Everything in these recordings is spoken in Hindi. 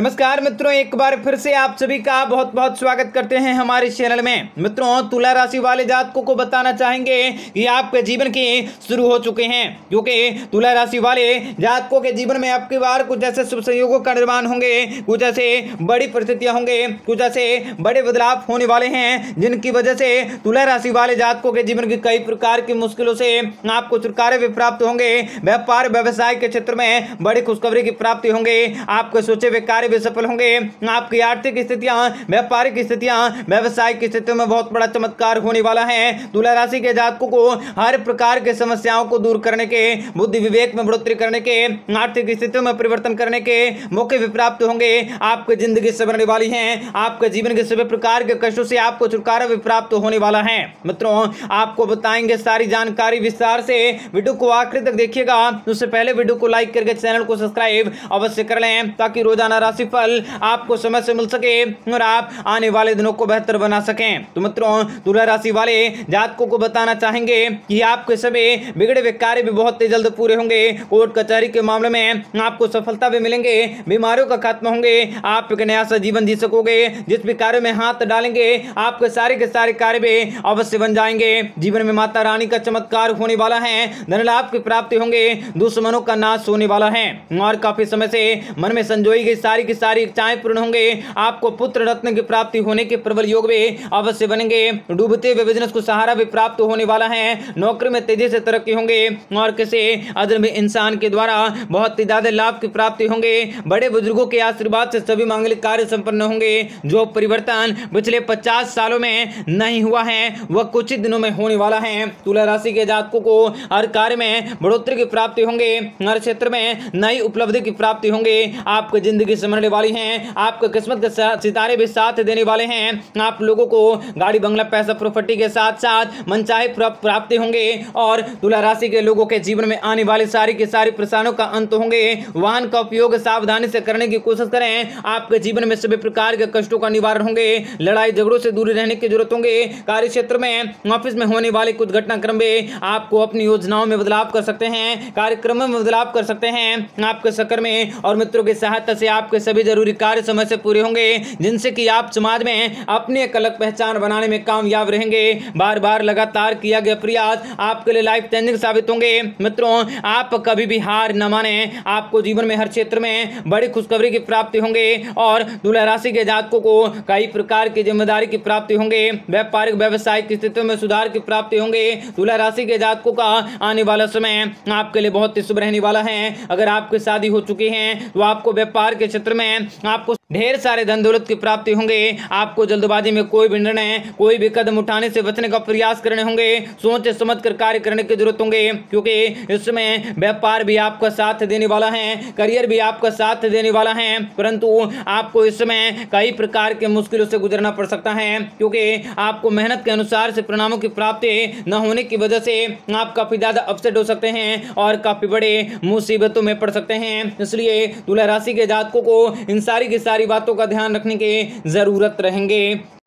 नमस्कार मित्रों एक बार फिर से आप सभी का बहुत बहुत स्वागत करते हैं हमारे चैनल में मित्रों तुला राशि वाले जातकों को बताना चाहेंगे कि आपके जीवन के शुरू हो चुके हैं क्योंकि तुला राशि वाले जातकों के जीवन में आपकी बार कुछ ऐसे शुभ संयोगों का निर्माण होंगे कुछ ऐसे बड़ी परिस्थितियाँ होंगे कुछ ऐसे बड़े बदलाव होने वाले हैं जिनकी वजह से तुला राशि वाले जातकों के जीवन की कई प्रकार की मुश्किलों से आपको छुटकारे भी प्राप्त होंगे व्यापार व्यवसाय के क्षेत्र में बड़ी खुशखबरी की प्राप्ति होंगे आपके सोचे हुए कार्य में भी सफल होंगे आपकी आर्थिक स्थितियां व्यापारिक स्थितियां व्यवसायिक स्थितियों में बहुत बड़ा चमत्कार होने वाला है तुला राशि के जातकों को हर प्रकार के समस्याओं को दूर करने के बुद्धि विवेक में बढ़ोतरी करने के आर्थिक स्थितियों में परिवर्तन करने के मौके भी प्राप्त होंगे आपकी जिंदगी सबरने वाली है आपके जीवन के सभी प्रकार के कष्टों से आपको छुटकारा भी प्राप्त होने वाला है मित्रों आपको बताएंगे सारी जानकारी विस्तार से वीडियो को आखिर तक देखिएगा उससे पहले वीडियो को लाइक करके चैनल को सब्सक्राइब अवश्य कर लें ताकि रोजाना राशिफल आपको समय से मिल सके और आप आने वाले दिनों को बेहतर बना सकें तो मित्रों तुला राशि वाले जातकों को बताना चाहेंगे कि आपके समय बिगड़े हुए कार्य भी बहुत जल्द पूरे होंगे कोर्ट कचहरी के मामले में आपको सफलता भी मिलेंगे बीमारियों का खात्मा होंगे आप एक नया सा जीवन जी सकोगे जिस भी कार्य में हाथ डालेंगे आपके सारे के सारे कार्य भी अवश्य बन जाएंगे जीवन में माता रानी का चमत्कार होने वाला है धन लाभ की प्राप्ति होंगे दुश्मनों का नाश होने वाला है और काफी समय से मन में संजोई गई सारी सारी की सारी इच्छाएं पूर्ण होंगे आपको पुत्र रत्न की प्राप्ति होने के प्रबल योग भी अवश्य बनेंगे डूबते हुए बिजनेस को सहारा भी प्राप्त होने वाला है नौकरी में तेजी से तरक्की होंगे और किसी अदरभी इंसान के द्वारा बहुत ही ज्यादा लाभ की प्राप्ति होंगे बड़े बुजुर्गों के आशीर्वाद से सभी मांगलिक कार्य संपन्न होंगे जो परिवर्तन पिछले पचास सालों में नहीं हुआ है वह कुछ ही दिनों में होने वाला है तुला राशि के जातकों को हर कार्य में बढ़ोतरी की प्राप्ति होंगे हर क्षेत्र में नई उपलब्धि की प्राप्ति होंगे आपकी जिंदगी मिलने वाली हैं आपको किस्मत के साथ सितारे भी साथ देने वाले हैं आप लोगों को गाड़ी बंगला पैसा प्रॉपर्टी के साथ साथ मनचाहे प्राप्ति होंगे और तुला राशि के लोगों के जीवन में आने वाले सारी के सारी परेशानों का अंत होंगे वाहन का उपयोग सावधानी से करने की कोशिश करें आपके जीवन में सभी प्रकार के कष्टों का निवारण होंगे लड़ाई झगड़ों से दूरी रहने की जरूरत होंगे कार्य क्षेत्र में ऑफिस में होने वाले कुछ घटनाक्रम भी आपको अपनी योजनाओं में बदलाव कर सकते हैं कार्यक्रमों में बदलाव कर सकते हैं आपके सकर में और मित्रों की सहायता से आपके आपके सभी जरूरी कार्य समय से पूरे होंगे जिनसे कि आप समाज में अपनी एक अलग पहचान बनाने में कामयाब रहेंगे बार बार लगातार किया गया प्रयास आपके लिए लाइफ चेंजिंग साबित होंगे मित्रों आप कभी भी हार न माने आपको जीवन में हर क्षेत्र में बड़ी खुशखबरी की प्राप्ति होंगे और तुला राशि के जातकों को कई प्रकार की जिम्मेदारी की प्राप्ति होंगे व्यापारिक व्यवसायिक स्थितियों में सुधार की प्राप्ति होंगे तुला राशि के जातकों का आने वाला समय आपके लिए बहुत ही शुभ रहने वाला है अगर आपकी शादी हो चुकी है तो आपको व्यापार के क्षेत्र क्षेत्र में आपको ढेर सारे धन दौलत की प्राप्ति होंगे आपको जल्दबाजी में कोई भी निर्णय कोई भी कदम उठाने से बचने का प्रयास करने होंगे सोच समझ कर कार्य करने की जरूरत होंगे क्योंकि इसमें व्यापार भी आपका साथ देने वाला है करियर भी आपका साथ देने वाला है परंतु आपको इसमें कई प्रकार के मुश्किलों से गुजरना पड़ सकता है क्योंकि आपको मेहनत के अनुसार से परिणामों की प्राप्ति न होने की वजह से आप काफ़ी ज़्यादा अपसेट हो सकते हैं और काफ़ी बड़े मुसीबतों में पड़ सकते हैं इसलिए तुला राशि के जातकों को इन सारी की सारी सारी बातों का ध्यान रखने के ज़रूरत रहेंगे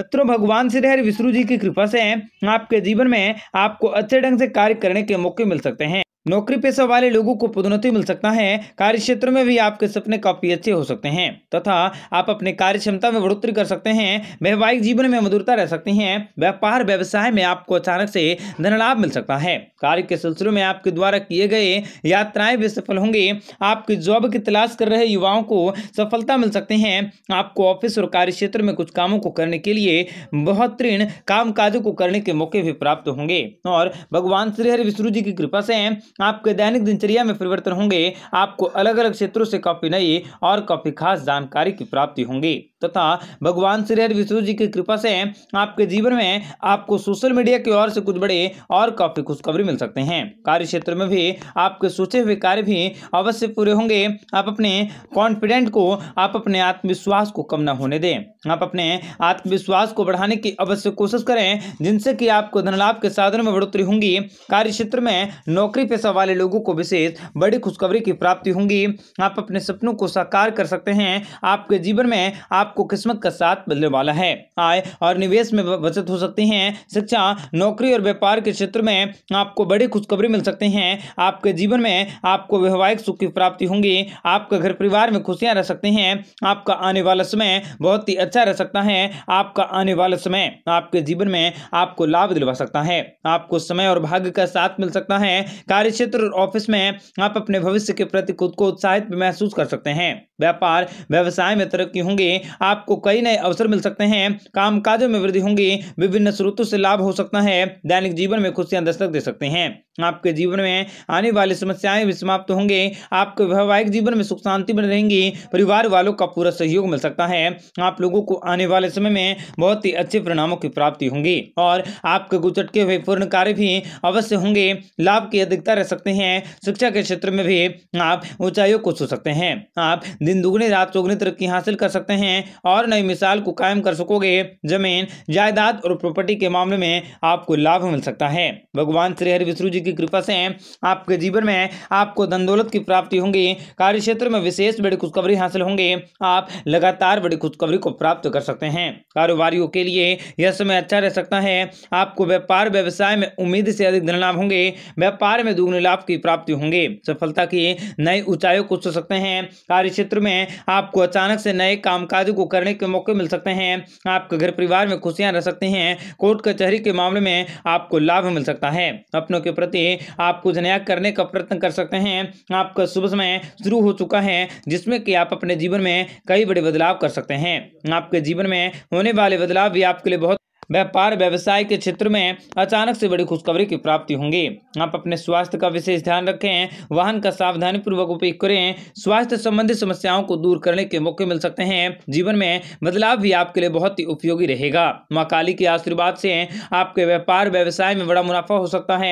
मित्रों भगवान श्रीहरि विष्णु जी की कृपा से आपके जीवन में आपको अच्छे ढंग से कार्य करने के मौके मिल सकते हैं नौकरी पेशा वाले लोगों को पदोन्नति मिल सकता है कार्य क्षेत्र में भी आपके सपने काफी अच्छे हो सकते हैं तथा आप अपने कार्य क्षमता में बढ़ोतरी कर सकते हैं वैवाहिक जीवन में मधुरता रह सकती हैं व्यापार व्यवसाय में आपको अचानक से धन लाभ मिल सकता है कार्य के सिलसिले में आपके द्वारा किए गए यात्राएं भी सफल होंगे आपकी जॉब की तलाश कर रहे युवाओं को सफलता मिल सकते हैं आपको ऑफिस और कार्य क्षेत्र में कुछ कामों को करने के लिए बेहतरीन काम काजों को करने के मौके भी प्राप्त होंगे और भगवान श्रीहरि विष्णु जी की कृपा से आपके दैनिक दिनचर्या में परिवर्तन होंगे आपको अलग अलग क्षेत्रों से काफ़ी नई और काफ़ी खास जानकारी की प्राप्ति होंगी तथा भगवान श्री हर विष्णु जी की कृपा से आपके जीवन में आपको सोशल मीडिया की ओर से कुछ बड़े और काफ़ी खुशखबरी मिल सकते हैं कार्य क्षेत्र में भी आपके सोचे हुए कार्य भी अवश्य पूरे होंगे आप अपने कॉन्फिडेंट को आप अपने आत्मविश्वास को कम न होने दें आप अपने आत्मविश्वास को बढ़ाने की अवश्य कोशिश करें जिनसे कि आपको धनलाभ के साधन में बढ़ोतरी होंगी कार्य क्षेत्र में नौकरी पेशा वाले लोगों को विशेष बड़ी खुशखबरी की प्राप्ति होंगी आप अपने सपनों को साकार कर सकते हैं आपके जीवन में आप आपको किस्मत का साथ मिलने वाला है आय और निवेश में बचत हो सकती है शिक्षा नौकरी और व्यापार के क्षेत्र में आपको बड़ी खुशखबरी मिल सकते हैं आपके जीवन में आपको वैवाहिक सुख की प्राप्ति होंगी आपके घर परिवार में खुशियां रह सकते हैं आपका आने वाला समय बहुत ही अच्छा रह सकता है आपका आने वाला समय आपके जीवन में आपको लाभ दिलवा सकता है आपको समय और भाग्य का साथ मिल सकता है कार्य क्षेत्र और ऑफिस में आप अपने भविष्य के प्रति खुद को उत्साहित महसूस कर सकते हैं व्यापार व्यवसाय में तरक्की होंगे आपको कई नए अवसर मिल सकते हैं काम काजों में वृद्धि होंगी विभिन्न स्रोतों से लाभ हो सकता है दैनिक जीवन में खुशियां दस्तक दे सकते हैं आपके जीवन में आने वाली समस्याएं भी समाप्त होंगे आपके वैवाहिक जीवन में सुख शांति बनी रहेंगी परिवार वालों का पूरा सहयोग मिल सकता है आप लोगों को आने वाले समय में बहुत ही अच्छे परिणामों की प्राप्ति होंगी और आपके गुचटके हुए पूर्ण कार्य भी अवश्य होंगे लाभ की अधिकता रह सकते हैं शिक्षा के क्षेत्र में भी आप ऊंचाइयों को छू सकते हैं आप दिन दुगने रात चौगनी तरक्की हासिल कर सकते हैं और नई मिसाल को कायम कर सकोगे जमीन जायदाद और प्रॉपर्टी के मामले में आपको लाभ मिल सकता है भगवान श्री हरि विष्णु जी की कृपा से आपके जीवन में आपको धन दौलत की प्राप्ति होंगी कार्य क्षेत्र में विशेष बड़ी खुशखबरी हासिल होंगे आप लगातार बड़ी खुशखबरी को प्राप्त कर सकते हैं कारोबारियों के लिए यह समय अच्छा रह सकता है आपको व्यापार व्यवसाय में उम्मीद से अधिक धन लाभ होंगे व्यापार में दुगुने लाभ की प्राप्ति होंगे सफलता की नई ऊंचाइयों को छू सकते हैं कार्य क्षेत्र में आपको अचानक से नए कामकाज को को करने के मौके मिल सकते हैं आपके घर परिवार में खुशियां रह सकते हैं कोर्ट कचहरी के मामले में आपको लाभ मिल सकता है अपनों के प्रति आप कुछ नया करने का प्रयत्न कर सकते हैं आपका शुभ समय शुरू हो चुका है जिसमें कि आप अपने जीवन में कई बड़े बदलाव कर सकते हैं आपके जीवन में होने वाले बदलाव भी आपके लिए बहुत व्यापार व्यवसाय के क्षेत्र में अचानक से बड़ी खुशखबरी की प्राप्ति होंगी आप अपने स्वास्थ्य का विशेष ध्यान रखें वाहन का सावधानी पूर्वक उपयोग करें स्वास्थ्य संबंधी समस्याओं को दूर करने के मौके मिल सकते हैं जीवन में बदलाव भी आपके लिए बहुत ही उपयोगी रहेगा माँ काली के आशीर्वाद से आपके व्यापार व्यवसाय में बड़ा मुनाफा हो सकता है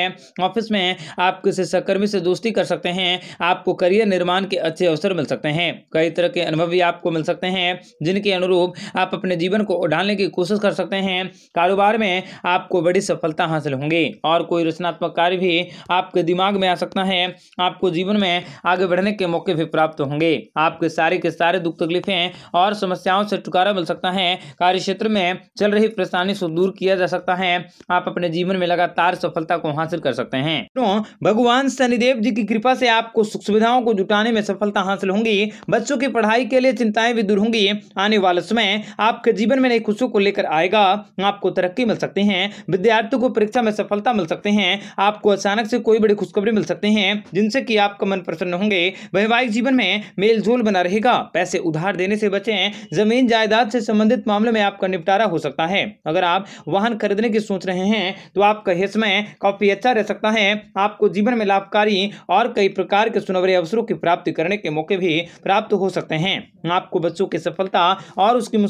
ऑफिस में आप किसी सहकर्मी से दोस्ती कर सकते हैं आपको करियर निर्माण के अच्छे अवसर मिल सकते हैं कई तरह के अनुभव भी आपको मिल सकते हैं जिनके अनुरूप आप अपने जीवन को उड़ाने की कोशिश कर सकते हैं कारोबार में आपको बड़ी सफलता हासिल होंगी और कोई रचनात्मक कार्य भी आपके दिमाग में आ सकता है आपको जीवन में आगे बढ़ने के मौके भी प्राप्त होंगे आपके सारे के सारे दुख तकलीफें और समस्याओं से छुटकारा मिल सकता है कार्य क्षेत्र में चल रही परेशानी से दूर किया जा सकता है आप अपने जीवन में लगातार सफलता को हासिल कर सकते हैं तो भगवान शनिदेव जी की कृपा से आपको सुख सुविधाओं को जुटाने में सफलता हासिल होंगी बच्चों की पढ़ाई के लिए चिंताएं भी दूर होंगी आने वाले समय आपके जीवन में नई खुशियों को लेकर आएगा आपको तरक्की मिल सकती है विद्यार्थियों को परीक्षा में सफलता मिल सकते हैं आपको अचानक से कोई बड़ी खुशखबरी मिल सकते हैं जिनसे कि आपका मन प्रसन्न होंगे वैवाहिक जीवन में मेल जोल बना रहेगा पैसे उधार देने से बचे जमीन जायदाद से संबंधित मामले में आपका निपटारा हो सकता है अगर आप वाहन खरीदने की सोच रहे हैं तो आपका यह समय काफी अच्छा रह सकता है आपको जीवन में लाभकारी और कई प्रकार के सुनवरे अवसरों की प्राप्ति करने के मौके भी प्राप्त हो सकते हैं आपको बच्चों की सफलता और उसकी